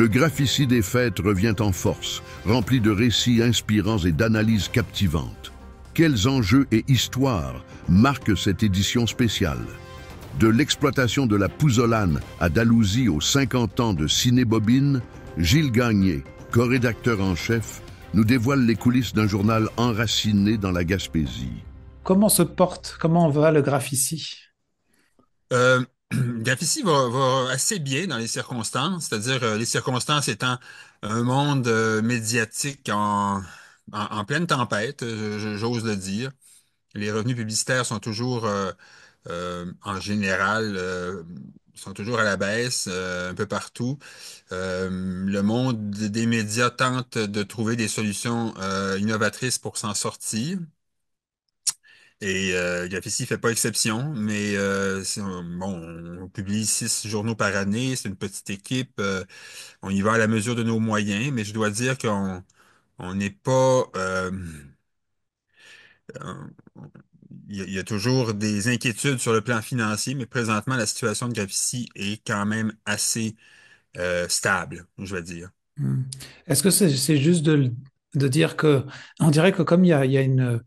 Le graphici des fêtes revient en force, rempli de récits inspirants et d'analyses captivantes. Quels enjeux et histoires marquent cette édition spéciale De l'exploitation de la pouzzolane à Dalhousie aux 50 ans de Cinébobine, Gilles Gagné, co-rédacteur en chef, nous dévoile les coulisses d'un journal enraciné dans la Gaspésie. Comment se porte, comment va le graphici euh, Graffiti va, assez bien dans les circonstances, c'est-à-dire euh, les circonstances étant un monde euh, médiatique en, pleine tempête, euh, j'ose le dire. Les revenus publicitaires sont toujours, en général, sont toujours à la baisse un peu partout. le monde des médias tente de trouver des solutions innovatrices pour s'en sortir. Et euh, ne fait pas exception, mais euh, on publie six journaux par année, c'est une petite équipe, euh, on y va à la mesure de nos moyens, mais je dois dire qu'on on n'est pas... Euh, il y, a toujours des inquiétudes sur le plan financier, mais présentement, la situation de Grafici est quand même assez stable, je vais dire. Hmm. Est-ce que c'est juste de, dire que, on dirait que comme il y a une,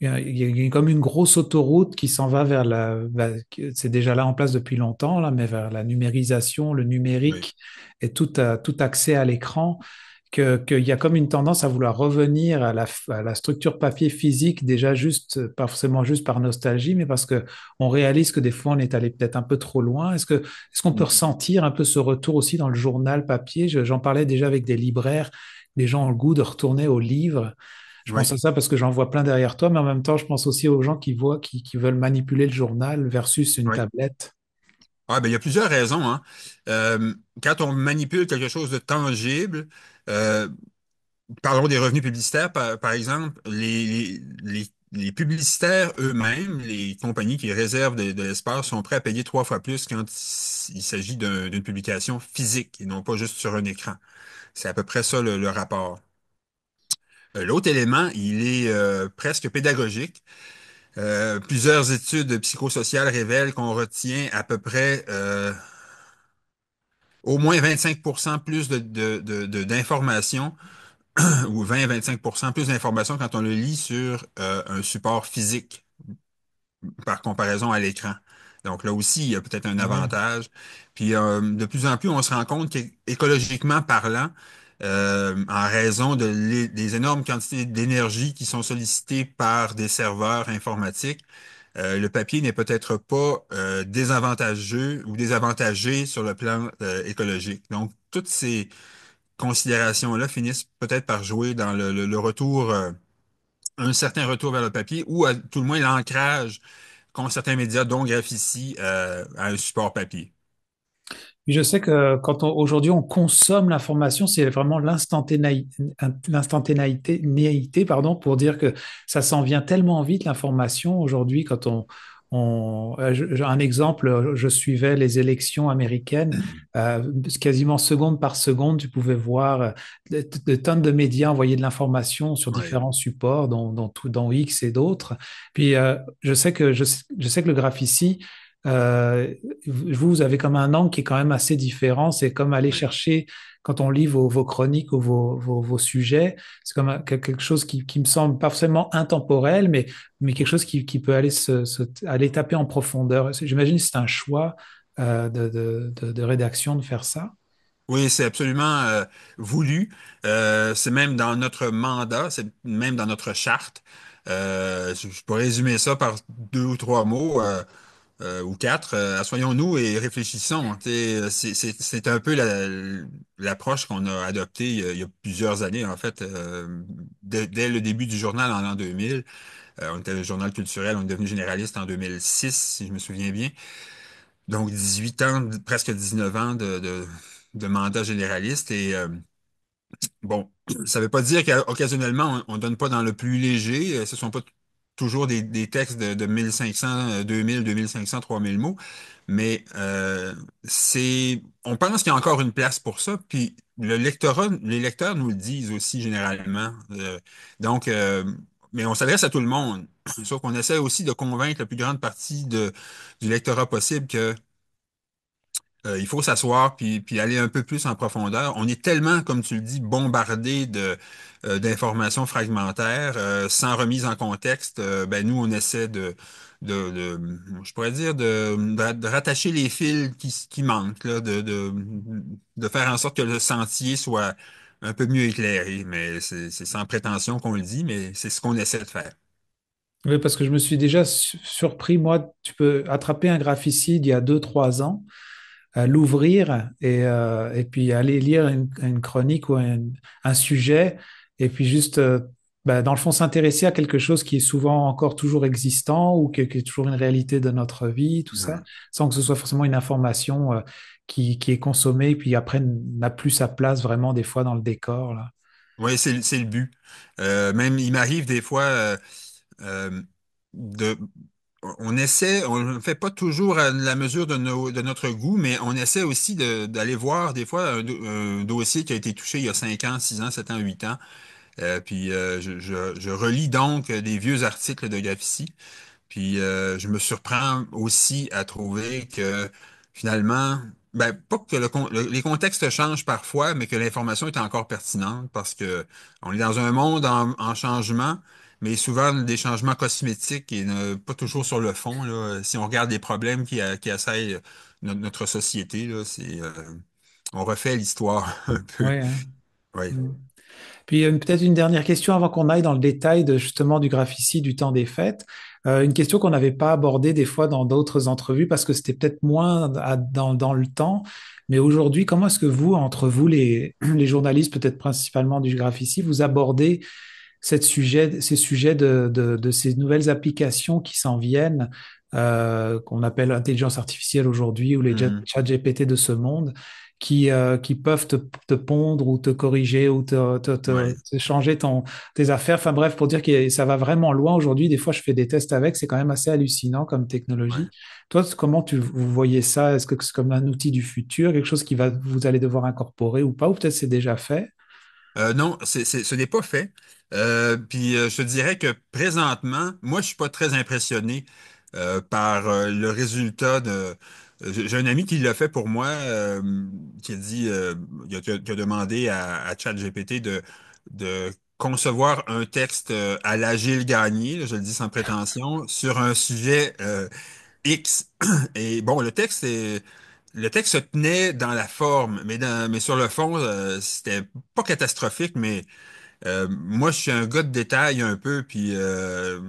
il y, a, comme une grosse autoroute qui s'en va vers la, c'est déjà là en place depuis longtemps là, mais vers la numérisation, le numérique et tout, euh, tout accès à l'écran qu'il y a comme une tendance à vouloir revenir à la, à la, structure papier physique, déjà juste, pas forcément juste par nostalgie, mais parce que on réalise que des fois on est allé peut-être un peu trop loin. Est-ce que est-ce qu'on peut mmh. ressentir un peu ce retour aussi dans le journal papier J'en parlais déjà avec des libraires, des gens ont le goût de retourner aux livres. Je pense à ça parce que j'en vois plein derrière toi, mais en même temps, je pense aussi aux gens qui voient, qui, veulent manipuler le journal versus une tablette. ben, il y a plusieurs raisons. Hein. Euh, quand on manipule quelque chose de tangible, euh, parlons des revenus publicitaires, par, exemple, les, publicitaires eux-mêmes, les compagnies qui réservent de, l'espace, sont prêts à payer trois fois plus quand il s'agit d'une publication physique et non pas juste sur un écran. C'est à peu près ça le rapport. Euh, l'autre élément, il est euh, presque pédagogique. Euh, plusieurs études psychosociales révèlent qu'on retient à peu près au moins 25 plus d'informations ou 20-25 plus d'informations quand on le lit sur un support physique par comparaison à l'écran. Donc là aussi, il y a peut-être un mmh avantage. Puis de plus en plus, on se rend compte qu'écologiquement parlant, euh, en raison des énormes quantités d'énergie qui sont sollicitées par des serveurs informatiques. Euh, le papier n'est peut-être pas euh, désavantageux ou désavantagé sur le plan écologique. Donc, toutes ces considérations-là finissent peut-être par jouer dans le, retour, un certain retour vers le papier ou à tout le moins l'ancrage qu'ont certains médias, dont Graphici, à un support papier je sais que quand aujourd'hui on consomme l'information, c'est vraiment l'instantanéité, pardon, pour dire que ça s'en vient tellement vite l'information aujourd'hui quand on, on, euh, un exemple, je suivais les élections américaines, mmh. euh, quasiment seconde par seconde, tu pouvais voir euh, des de tonnes de médias envoyer de l'information sur différents supports, dont, tout, dans X et d'autres. Puis je sais que je, je, sais que le graphe ici, euh, vous avez comme un angle qui est quand même assez différent. C'est comme aller chercher, quand on lit vos, chroniques ou vos, sujets, c'est comme quelque chose qui, me semble pas forcément intemporel, mais, quelque chose qui, peut aller, aller taper en profondeur. J'imagine que c'est un choix euh, de, rédaction de faire ça. Oui, c'est absolument euh, voulu. Euh, c'est même dans notre mandat, c'est même dans notre charte. Je, je, peux résumer ça par deux ou trois mots. Euh, ou quatre, euh, soyons-nous et réfléchissons. Euh, c'est un peu l'approche qu'on a adoptée il y a plusieurs années, en fait. Euh, dès, le début du journal en l'an 2000, on était le journal culturel, on est devenu généraliste en 2006, si je me souviens bien. Donc 18 ans, presque 19 ans de, de, mandat généraliste. Et bon, ça ne veut pas dire qu'occasionnellement, on ne donne pas dans le plus léger. Ce sont pas toujours des, textes de, 1500, 2000, 2500, 3000 mots, mais euh, c'est, on pense qu'il y a encore une place pour ça, puis le lectorat, les lecteurs nous le disent aussi généralement. Euh, donc, euh, mais on s'adresse à tout le monde, sauf qu'on essaie aussi de convaincre la plus grande partie du lectorat possible que euh, il faut s'asseoir puis, aller un peu plus en profondeur. On est tellement, comme tu le dis, bombardé euh, d'informations fragmentaires, euh, sans remise en contexte. ben nous, on essaie de, je pourrais dire, de, rattacher les fils qui, manquent, de, de faire en sorte que le sentier soit un peu mieux éclairé. Mais c'est sans prétention qu'on le dit, mais c'est ce qu'on essaie de faire. Oui, parce que je me suis déjà surpris, moi, tu peux attraper un graphicide il y a deux, trois ans l'ouvrir et, euh, et, puis aller lire une, chronique ou un, sujet et puis juste, euh, bah, dans le fond, s'intéresser à quelque chose qui est souvent encore toujours existant ou qui, est toujours une réalité de notre vie, tout ça, sans que ce soit forcément une information euh, qui, qui, est consommée et puis après n'a plus sa place vraiment des fois dans le décor. Là. Oui, c'est le but. même, il m'arrive des fois de on essaie, on ne fait pas toujours à la mesure de, notre goût, mais on essaie aussi d'aller voir des fois un, dossier qui a été touché il y a 5 ans, 6 ans, 7 ans, 8 ans. Euh, puis euh, je, relis donc des vieux articles de Gafici. Puis euh, je me surprends aussi à trouver que finalement, ben, pas que les contextes changent parfois, mais que l'information est encore pertinente parce que on est dans un monde en changement mais souvent des changements cosmétiques et ne- pas toujours sur le fond, là. Si on regarde les problèmes qui, euh, assaillent euh, notre, société, là, c'est, euh, on refait l'histoire un peu. Oui. Hein. Mm. Puis peut-être une dernière question avant qu'on aille dans le détail de, justement du graphici du temps des fêtes. une question qu'on n'avait pas abordée des fois dans d'autres entrevues parce que c'était peut-être moins dans, dans le temps. Mais aujourd'hui, comment est-ce que vous, entre vous, les, les journalistes, peut-être principalement du graphici, vous abordez cette sujet, ces sujets de, de, ces nouvelles applications qui s'en viennent, euh, qu'on appelle intelligence artificielle aujourd'hui ou les chat GPT mm. de ce monde, qui, euh, qui peuvent te, te, pondre ou te corriger ou te, changer tes affaires. Enfin bref, pour dire que ça va vraiment loin aujourd'hui. Des fois, je fais des tests avec. C'est quand même assez hallucinant comme technologie. Toi, comment tu vous voyez ça Est-ce que c'est comme un outil du futur, quelque chose qui va vous allez devoir incorporer ou pas Ou peut-être c'est déjà fait euh, Non, ce n'est pas fait. Euh, puis euh, je te dirais que présentement, moi, je suis pas très impressionné euh, par le résultat de. J'ai un ami qui l'a fait pour moi, qui a dit, qui a- demandé à, ChatGPT de, concevoir un texte à l'agile Gagné, je le dis sans prétention, sur un sujet X. Et bon, le texte Le texte se tenait dans la forme, mais, sur le fond, c'était pas catastrophique, mais euh, moi, je suis un gars de détail un peu, puis euh,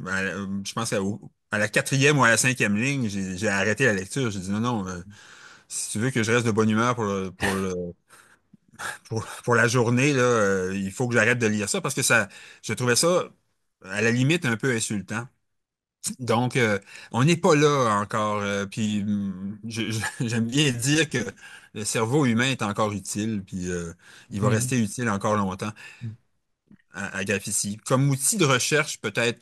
je pense qu'à la quatrième ou à la cinquième ligne, j'ai arrêté la lecture. J'ai dit non, non, euh, si tu veux que je reste de bonne humeur pour pour la journée, là, il faut que j'arrête de lire ça parce que ça, je trouvais ça à la limite un peu insultant. Donc, on n'est pas là encore. puis, mm, j'aime bien dire que le cerveau humain est encore utile, puis il va mm. rester utile encore longtemps. Mm à, à comme outil de recherche peut-être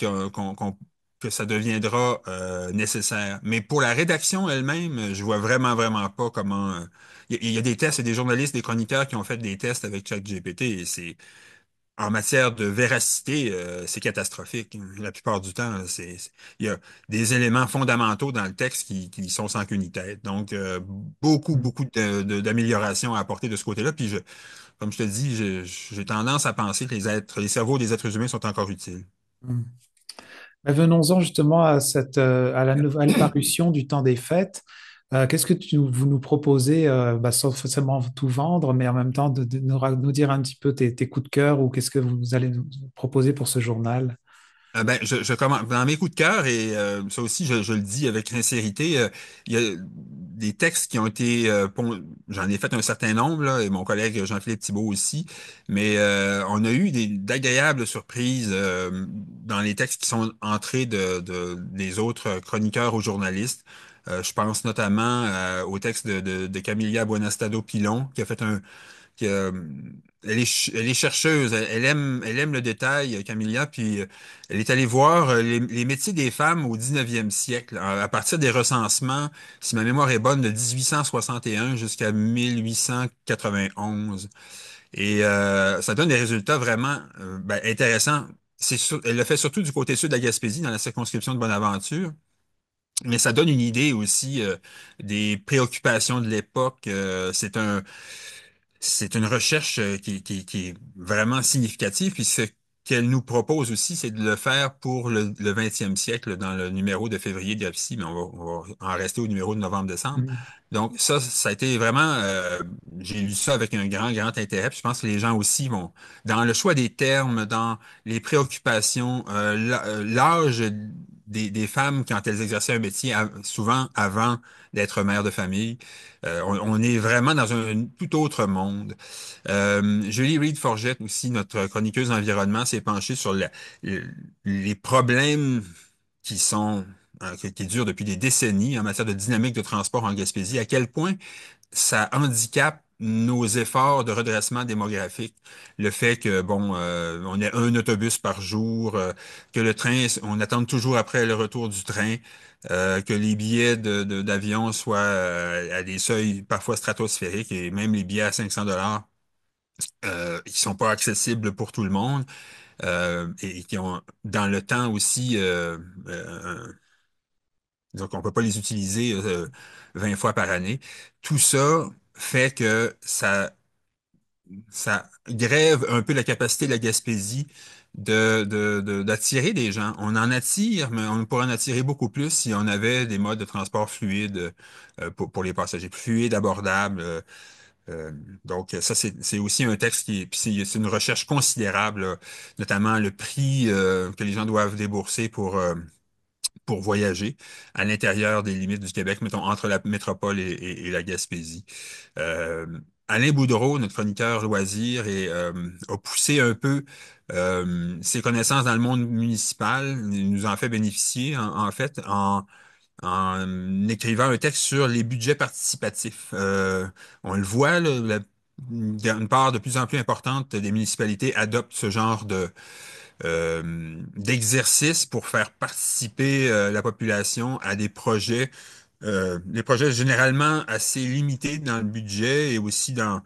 que ça deviendra euh, nécessaire. Mais pour la rédaction elle-même, je vois vraiment, vraiment pas comment. Euh, il y, a des tests, a des journalistes, des chroniqueurs qui ont fait des tests avec ChatGPT et c'est. En matière de véracité, euh, c'est catastrophique. La plupart du temps, c'est il y a des éléments fondamentaux dans le texte qui, sont sans qu'une tête. Donc, beaucoup, beaucoup d'améliorations à apporter de ce côté-là. Puis je, comme je te dis, j'ai tendance à penser que les les cerveaux des êtres humains sont encore utiles. Hmm. Ben, venons-en justement à cette euh, à la nouvelle parution du temps des fêtes. Euh, qu'est-ce que tu, vous nous proposez, euh, ben, sans forcément tout vendre, mais en même temps de, nous, dire un petit peu tes, coups de cœur ou qu'est-ce que vous allez nous proposer pour ce journal ben, je, commence dans mes coups de cœur et ça aussi je, le dis avec sincérité. il y a, des textes qui ont été, euh, j'en ai fait un certain nombre, et mon collègue Jean-Philippe Thibault aussi, mais euh, on a eu des, d'agréables surprises euh, dans les textes qui sont entrés de, des autres chroniqueurs ou journalistes. je pense notamment au texte de, de, de Camilla Buenastado Pilon, qui a fait un, qui elle est, chercheuse, elle, aime, elle aime le détail, euh, Camilla, puis euh, elle est allée voir euh, les, métiers des femmes au 19e siècle, à, partir des recensements, si ma mémoire est bonne, de 1861 jusqu'à 1891. Et ça donne des résultats vraiment ben, intéressants. C'est elle le fait surtout du côté sud de la Gaspésie, dans la circonscription de Bonaventure. Mais ça donne une idée aussi des préoccupations de l'époque. c'est un, c'est une recherche euh, qui, est vraiment significative. Puis ce qu'elle nous propose aussi, c'est de le faire pour le, le, 20e siècle dans le numéro de février d'Apsi, mais on va, en rester au numéro de novembre-décembre. Mm. Donc ça, ça a été vraiment, euh, j'ai lu ça avec un grand, grand intérêt. je pense que les gens aussi vont, dans le choix des termes, dans les préoccupations, euh, l'âge des, femmes, quand elles exerçaient un métier, souvent avant d'être mère de famille, euh, on, est vraiment dans un, tout autre monde. Euh, Julie Reed Forgette, aussi notre chroniqueuse environnement, s'est penchée sur les problèmes qui sont euh, qui, durent depuis des décennies en matière de dynamique de transport en Gaspésie, à quel point ça handicape nos efforts de redressement démographique, le fait que bon, euh, on ait un autobus par jour, euh, que le train, on attend toujours après le retour du train, euh, que les billets d'avion de, d'avion soient à des seuils parfois stratosphériques et même les billets à 500 dollars, euh, ils sont pas accessibles pour tout le monde et, qui ont dans le temps aussi donc, on ne peut pas les utiliser 20 fois par année. Tout ça fait que ça, ça grève un peu la capacité de la Gaspésie de, de, d'attirer des gens. On en attire, mais on pourrait en attirer beaucoup plus si on avait des modes de transport fluides euh, pour, pour les passagers, fluides, abordables. Euh, euh, donc, ça, c'est c'est aussi un texte qui est, puis c'est une recherche considérable, notamment le prix que les gens doivent débourser pour, pour voyager à l'intérieur des limites du Québec, mettons entre la métropole et, la Gaspésie. Euh, Alain Boudreau, notre chroniqueur loisir, et, euh, a poussé un peu euh, ses connaissances dans le monde municipal. Il nous en fait bénéficier, en, fait, en, écrivant un texte sur les budgets participatifs. on le voit, une part de plus en plus importante des municipalités adoptent ce genre de, euh, d'exercices pour faire participer euh, la population à des projets, euh, des projets généralement assez limités dans le budget et aussi dans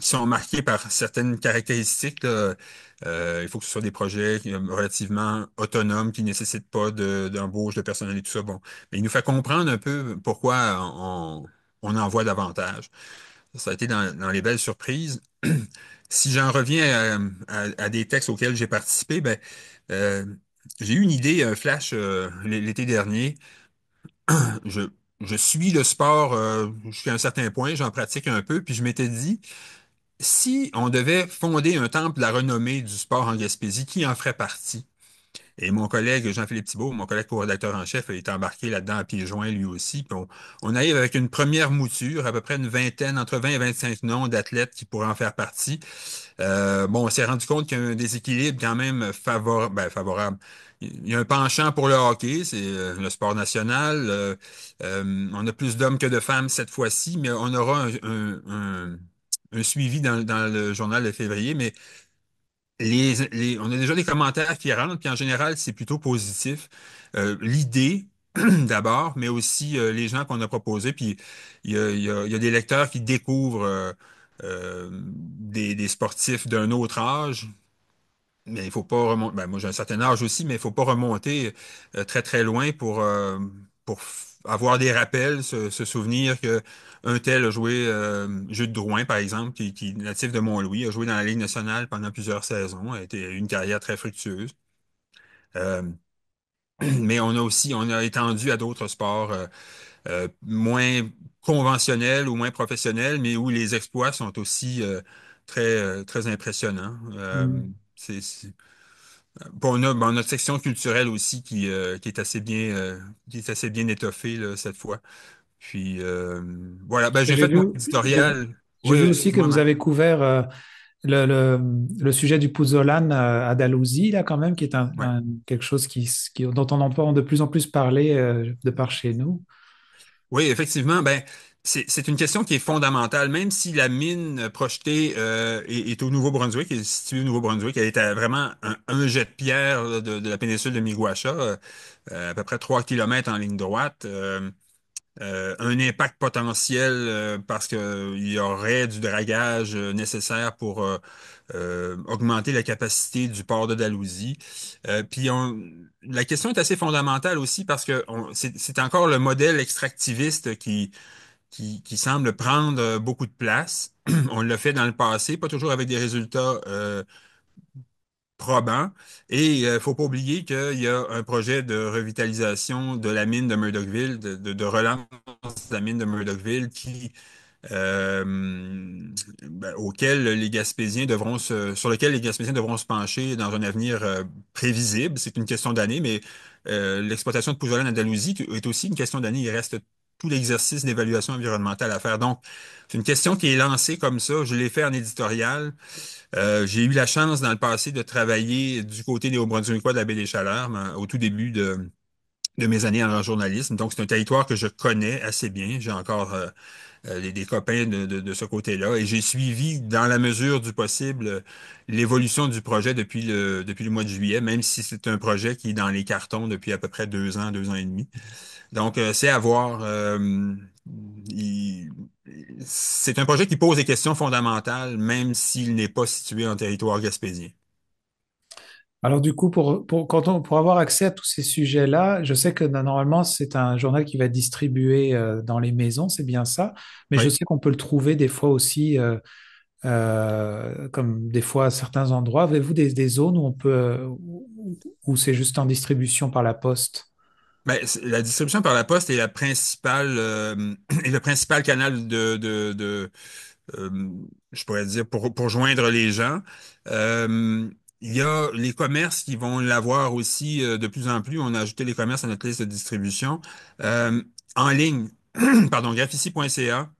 qui sont marqués par certaines caractéristiques. il faut que ce soit des projets relativement autonomes qui ne nécessitent pas d'embauche de, personnel et tout ça. Bon, mais il nous fait comprendre un peu pourquoi on, en voit davantage. Ça a été dans les belles surprises. si j'en reviens euh, à, des textes auxquels j'ai participé, ben, euh, j'ai eu une idée, un flash euh, l'été dernier. Je, suis le sport jusqu'à un certain point, j'en pratique un peu, puis je m'étais dit, si on devait fonder un temple à la renommée du sport en Gaspésie, qui en ferait partie? Et mon collègue Jean-Philippe Thibault, mon collègue co-rédacteur en chef, est embarqué là-dedans à pieds joints lui aussi. on, arrive avec une première mouture, à peu près une vingtaine, entre 20 et 25 noms d'athlètes qui pourraient en faire partie. Euh, bon, on s'est rendu compte qu'il y a un déséquilibre quand même favorable favorable. Il y a un penchant pour le hockey, c'est euh, le sport national. Euh, on a plus d'hommes que de femmes cette fois-ci, mais on aura un, suivi dans, dans, le journal de février. Mais les, on a déjà des commentaires qui rentrent, puis en général, c'est plutôt positif. Euh, l'idée, d'abord, mais aussi euh, les gens qu'on a proposés. Puis il y a, des lecteurs qui découvrent euh, des, sportifs d'un autre âge. Mais il faut pas remonter. Ben, moi, j'ai un certain âge aussi, mais il faut pas remonter très, très loin pour, pour avoir des rappels, se, souvenir qu'un tel a joué jeu Jude Drouin, par exemple, qui, est natif de Montlouis, a joué dans la Ligue nationale pendant plusieurs saisons, a été une carrière très fructueuse. Euh, mais on a aussi, on a étendu à d'autres sports euh, euh, moins conventionnels ou moins professionnels, mais où les exploits sont aussi très, très impressionnants. Mm. c'est Bon, ben, on a, notre section culturelle aussi qui, euh, qui est assez bien, euh, qui est assez bien étoffée cette fois. Puis euh, voilà, ben, j'ai fait mon vu, éditorial. aussi que vous avez couvert le, le- sujet du pouzzolan à Dalhousie, là, quand même, qui est un, quelque chose qui, qui- dont on entend de plus en plus parler de par chez nous. Oui, effectivement. Ben, c'est une question qui est fondamentale, même si la mine projetée euh, est, au Nouveau-Brunswick, est située au Nouveau-Brunswick, elle est vraiment un, jet de pierre de, la péninsule de Miguacha, euh, à peu près 3 km en ligne droite. Euh, un impact potentiel parce qu'il y aurait du dragage nécessaire pour augmenter la capacité du port de Dalhousie. puis la question est assez fondamentale aussi parce que c'est encore le modèle extractiviste qui, qui, semble prendre euh, beaucoup de place. On l'a fait dans le passé, pas toujours avec des résultats euh, probants. Et il euh, ne faut pas oublier qu'il y a un projet de revitalisation de la mine de Murdochville, de, relance de la mine de Murdochville qui ben, auquel les Gaspésiens devront se, sur lequel les Gaspésiens devront se pencher dans un avenir prévisible. C'est une question d'année, mais l'exploitation de Poujolan en Andalousie est aussi une question d'année. Il reste tout l'exercice d'évaluation environnementale à faire. Donc, c'est une question qui est lancée comme ça. Je l'ai fait en éditorial. Euh, j'ai eu la chance dans le passé de travailler du côté des Hauts-Brunswickois de la baie des Chaleurs hein, au tout début de, de mes années en journalisme. Donc, c'est un territoire que je connais assez bien. J'ai encore euh, euh, des, copains de, ce côté-là. Et j'ai suivi, dans la mesure du possible, l'évolution du projet depuis le, depuis le mois de juillet, même si c'est un projet qui est dans les cartons depuis à peu près deux ans, deux ans et demi. Donc, euh, c'est à voir. Euh, c'est un projet qui pose des questions fondamentales, même s'il n'est pas situé en territoire gaspésien. Alors du coup, pour, pour, quand on, avoir accès à tous ces sujets-là, je sais que normalement c'est un journal qui va être distribué euh, dans les maisons, c'est bien ça, mais je sais qu'on peut le trouver des fois aussi, euh, euh, comme des fois à certains endroits. Avez-vous des, des, zones où on peut, où c'est juste en distribution par la poste? Ben, la distribution par la poste est la principale, le principal canal de, de, de je pourrais dire, pour, pour joindre les gens. Il y a les commerces qui vont l'avoir aussi euh, de plus en plus. On a ajouté les commerces à notre liste de distribution. Euh, en ligne, pardon, graphici.ca.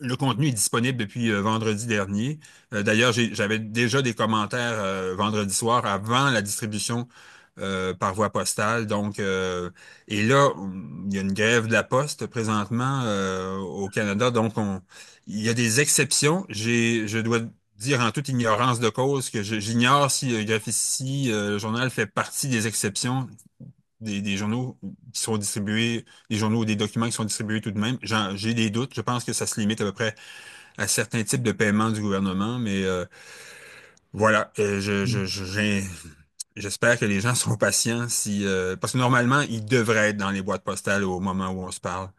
Le contenu est disponible depuis euh, vendredi dernier. D'ailleurs, j'avais déjà des commentaires vendredi soir avant la distribution par voie postale. Donc, et là, il y a une grève de la poste présentement au Canada. Donc, il y a des exceptions. J'ai, je dois dire en toute ignorance de cause que j'ignore si euh, le journal, fait partie des exceptions des, journaux qui sont distribués, des journaux ou des documents qui sont distribués tout de même. J'ai des doutes. Je pense que ça se limite à peu près à certains types de paiements du gouvernement, mais euh, voilà. Mm. J'espère que les gens sont patients si euh, parce que normalement, ils devraient être dans les boîtes postales au moment où on se parle.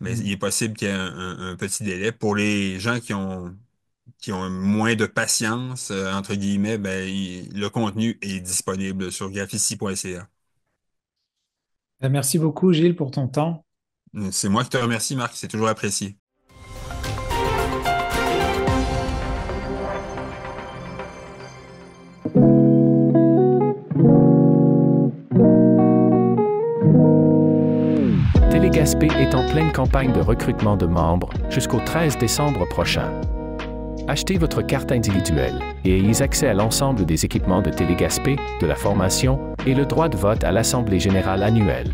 Mais mm. il est possible qu'il y ait un petit délai. Pour les gens qui ont qui ont moins de patience, euh, entre guillemets, ben, le contenu est disponible sur graphici.ca. Ben, merci beaucoup, Gilles, pour ton temps. C'est moi qui te remercie, Marc. C'est toujours apprécié. Télégaspé est en pleine campagne de recrutement de membres jusqu'au 13 décembre prochain achetez votre carte individuelle et ayez accès à l'ensemble des équipements de Télégaspé, de la formation et le droit de vote à l'Assemblée générale annuelle.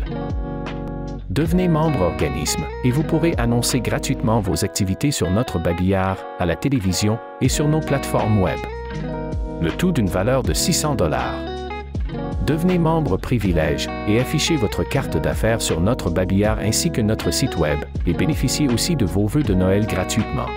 Devenez membre organisme et vous pourrez annoncer gratuitement vos activités sur notre babillard, à la télévision et sur nos plateformes web. Le tout d'une valeur de 600 dollars. Devenez membre privilège et affichez votre carte d'affaires sur notre babillard ainsi que notre site web et bénéficiez aussi de vos vœux de Noël gratuitement.